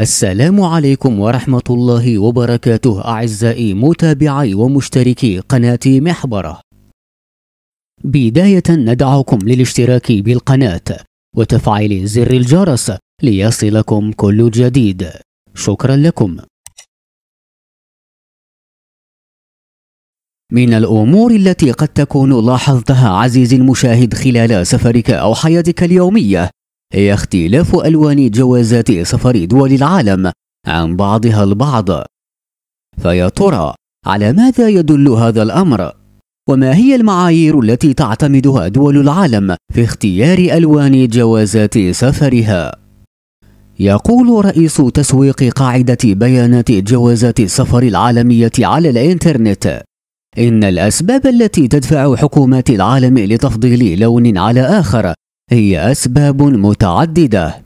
السلام عليكم ورحمة الله وبركاته أعزائي متابعي ومشتركي قناة محبرة بداية ندعوكم للاشتراك بالقناة وتفعيل زر الجرس ليصلكم كل جديد شكرا لكم من الأمور التي قد تكون لاحظتها عزيزي المشاهد خلال سفرك أو حياتك اليومية هي اختلاف ألوان جوازات سفر دول العالم عن بعضها البعض فيا ترى على ماذا يدل هذا الأمر؟ وما هي المعايير التي تعتمدها دول العالم في اختيار ألوان جوازات سفرها؟ يقول رئيس تسويق قاعدة بيانات جوازات السفر العالمية على الإنترنت إن الأسباب التي تدفع حكومات العالم لتفضيل لون على آخر هي أسباب متعددة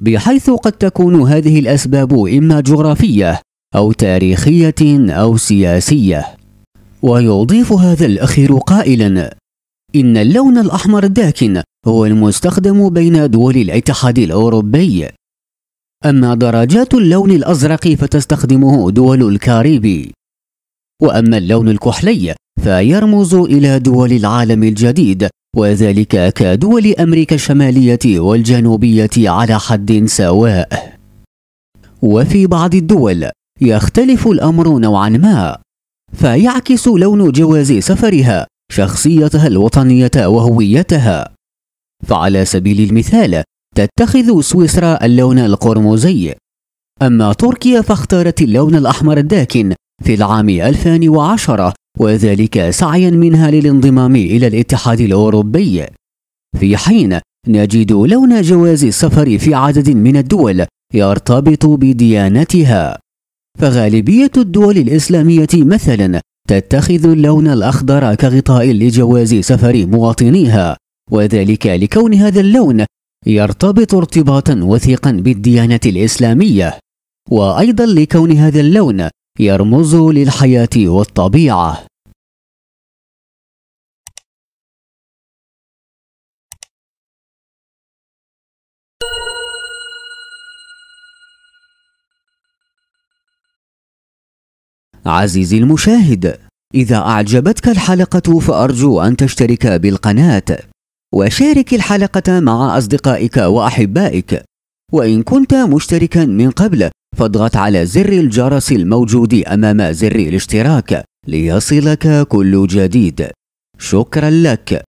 بحيث قد تكون هذه الأسباب إما جغرافية أو تاريخية أو سياسية ويضيف هذا الأخير قائلا إن اللون الأحمر الداكن هو المستخدم بين دول الاتحاد الأوروبي أما درجات اللون الأزرق فتستخدمه دول الكاريبي وأما اللون الكحلي فيرمز إلى دول العالم الجديد وذلك كدول أمريكا الشمالية والجنوبية على حد سواء وفي بعض الدول يختلف الأمر نوعا ما فيعكس لون جواز سفرها شخصيتها الوطنية وهويتها فعلى سبيل المثال تتخذ سويسرا اللون القرمزي أما تركيا فاختارت اللون الأحمر الداكن في العام 2010 وذلك سعيا منها للانضمام إلى الاتحاد الأوروبي في حين نجد لون جواز السفر في عدد من الدول يرتبط بديانتها فغالبية الدول الإسلامية مثلا تتخذ اللون الأخضر كغطاء لجواز سفر مواطنيها وذلك لكون هذا اللون يرتبط ارتباطا وثيقا بالديانة الإسلامية وأيضا لكون هذا اللون يرمز للحياة والطبيعة عزيزي المشاهد إذا أعجبتك الحلقة فأرجو أن تشترك بالقناة وشارك الحلقة مع أصدقائك وأحبائك وإن كنت مشتركا من قبل فاضغط على زر الجرس الموجود أمام زر الاشتراك ليصلك كل جديد شكرا لك